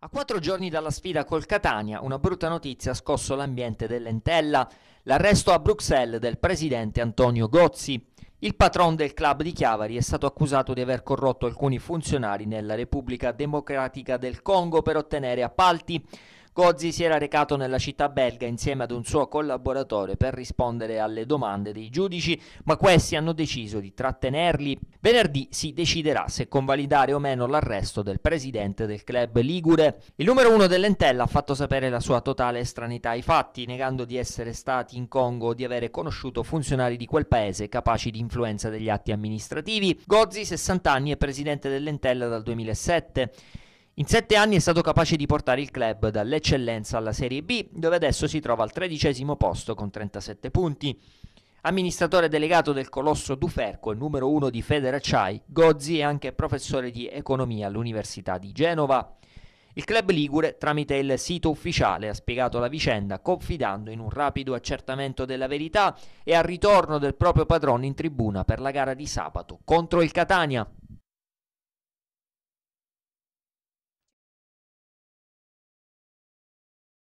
A quattro giorni dalla sfida col Catania, una brutta notizia ha scosso l'ambiente dell'Entella, l'arresto a Bruxelles del presidente Antonio Gozzi. Il patron del club di Chiavari è stato accusato di aver corrotto alcuni funzionari nella Repubblica Democratica del Congo per ottenere appalti. Gozzi si era recato nella città belga insieme ad un suo collaboratore per rispondere alle domande dei giudici, ma questi hanno deciso di trattenerli Venerdì si deciderà se convalidare o meno l'arresto del presidente del club Ligure. Il numero uno dell'Entella ha fatto sapere la sua totale estranità ai fatti, negando di essere stati in Congo o di avere conosciuto funzionari di quel paese capaci di influenza degli atti amministrativi. Gozzi, 60 anni, è presidente dell'Entella dal 2007. In sette anni è stato capace di portare il club dall'eccellenza alla Serie B, dove adesso si trova al tredicesimo posto con 37 punti. Amministratore delegato del colosso Duferco e numero uno di Federacciai, Gozzi è anche professore di economia all'Università di Genova. Il club ligure, tramite il sito ufficiale, ha spiegato la vicenda, confidando in un rapido accertamento della verità e al ritorno del proprio padrone in tribuna per la gara di sabato contro il Catania.